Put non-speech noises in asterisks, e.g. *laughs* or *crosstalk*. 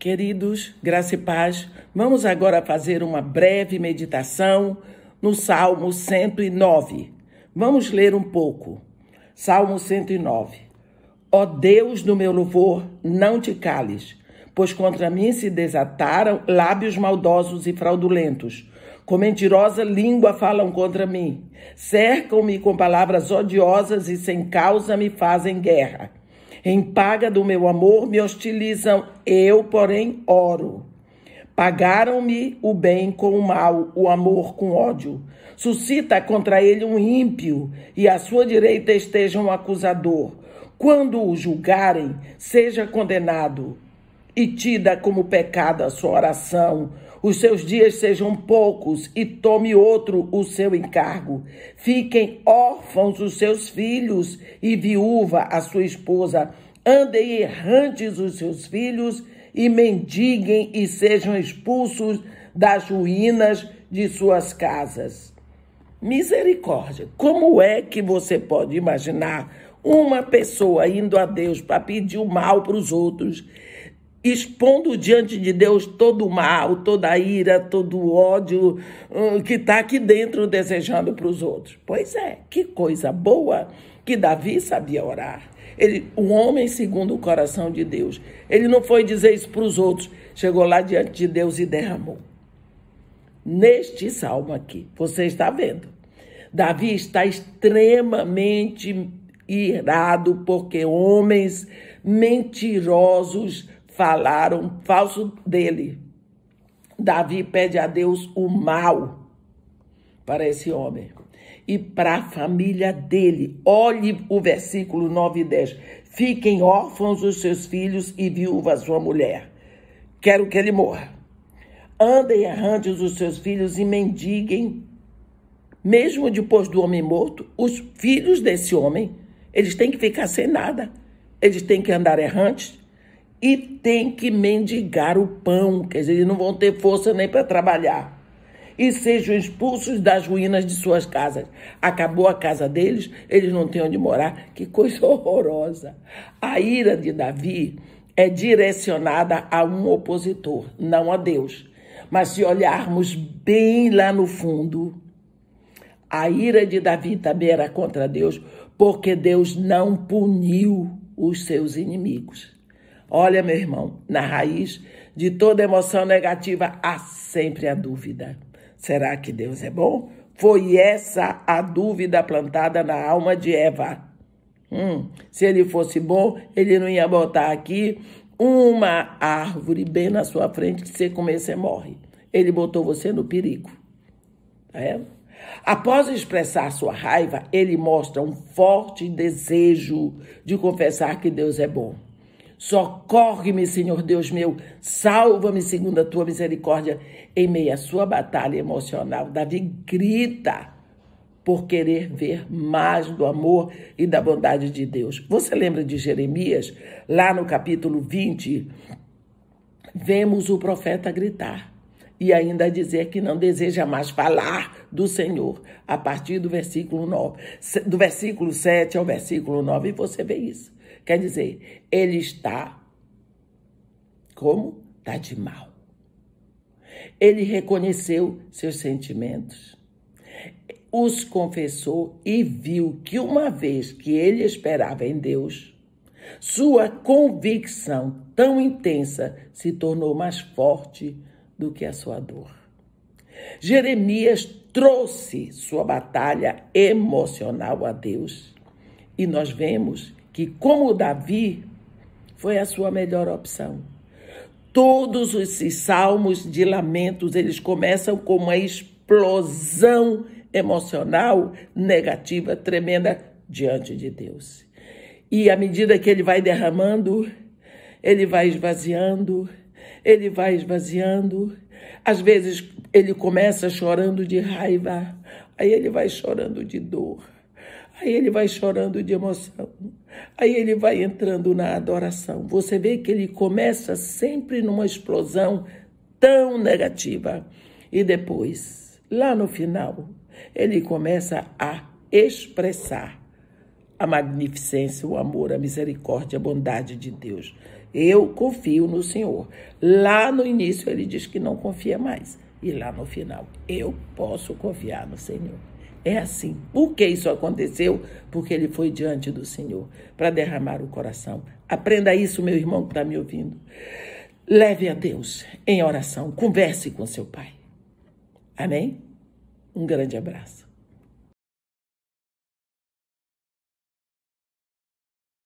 Queridos, graça e paz, vamos agora fazer uma breve meditação no Salmo 109. Vamos ler um pouco. Salmo 109. Ó oh Deus do meu louvor, não te cales, pois contra mim se desataram lábios maldosos e fraudulentos. Com mentirosa língua falam contra mim. Cercam-me com palavras odiosas e sem causa me fazem guerra. Em paga do meu amor me hostilizam, eu, porém, oro. Pagaram-me o bem com o mal, o amor com ódio. Suscita contra ele um ímpio, e à sua direita esteja um acusador. Quando o julgarem, seja condenado e tida como pecado a sua oração. Os seus dias sejam poucos e tome outro o seu encargo. Fiquem órfãos os seus filhos e viúva a sua esposa. Andem errantes os seus filhos e mendiguem e sejam expulsos das ruínas de suas casas. Misericórdia! Como é que você pode imaginar uma pessoa indo a Deus para pedir o mal para os outros expondo diante de Deus todo o mal, toda a ira, todo o ódio hum, que está aqui dentro desejando para os outros. Pois é, que coisa boa que Davi sabia orar. Ele, o homem segundo o coração de Deus. Ele não foi dizer isso para os outros. Chegou lá diante de Deus e derramou. Neste salmo aqui, você está vendo. Davi está extremamente irado porque homens mentirosos falaram falso dele. Davi pede a Deus o mal para esse homem e para a família dele. Olhe o versículo 9 e 10. Fiquem órfãos os seus filhos e viúva sua mulher. Quero que ele morra. Andem errantes os seus filhos e mendiguem. Mesmo depois do homem morto, os filhos desse homem, eles têm que ficar sem nada. Eles têm que andar errantes, e tem que mendigar o pão, quer dizer, eles não vão ter força nem para trabalhar. E sejam expulsos das ruínas de suas casas. Acabou a casa deles, eles não têm onde morar. Que coisa *laughs* horrorosa. A ira de Davi é direcionada a um opositor, não a Deus. Mas se olharmos bem lá no fundo, a ira de Davi também era contra Deus, porque Deus não puniu os seus inimigos. Olha, meu irmão, na raiz de toda emoção negativa há sempre a dúvida. Será que Deus é bom? Foi essa a dúvida plantada na alma de Eva. Hum, se ele fosse bom, ele não ia botar aqui uma árvore bem na sua frente que você comer, você morre. Ele botou você no perigo. Tá Após expressar sua raiva, ele mostra um forte desejo de confessar que Deus é bom. Socorre-me, Senhor Deus meu. Salva-me segundo a tua misericórdia. Em meio à sua batalha emocional, Davi grita por querer ver mais do amor e da bondade de Deus. Você lembra de Jeremias? Lá no capítulo 20, vemos o profeta gritar e ainda dizer que não deseja mais falar do Senhor, a partir do versículo 9, do versículo 7 ao versículo 9, e você vê isso. Quer dizer, ele está como? Está de mal. Ele reconheceu seus sentimentos, os confessou e viu que, uma vez que ele esperava em Deus, sua convicção tão intensa se tornou mais forte do que a sua dor. Jeremias trouxe sua batalha emocional a Deus e nós vemos que, como Davi, foi a sua melhor opção. Todos esses salmos de lamentos, eles começam com uma explosão emocional negativa tremenda diante de Deus. E à medida que ele vai derramando, ele vai esvaziando, ele vai esvaziando. Às vezes ele começa chorando de raiva, aí ele vai chorando de dor Aí ele vai chorando de emoção. Aí ele vai entrando na adoração. Você vê que ele começa sempre numa explosão tão negativa. E depois, lá no final, ele começa a expressar a magnificência, o amor, a misericórdia, a bondade de Deus. Eu confio no Senhor. Lá no início ele diz que não confia mais e lá no final, eu posso confiar no Senhor. É assim. Por que isso aconteceu? Porque ele foi diante do Senhor para derramar o coração. Aprenda isso, meu irmão que está me ouvindo. Leve a Deus em oração. Converse com seu Pai. Amém? Um grande abraço.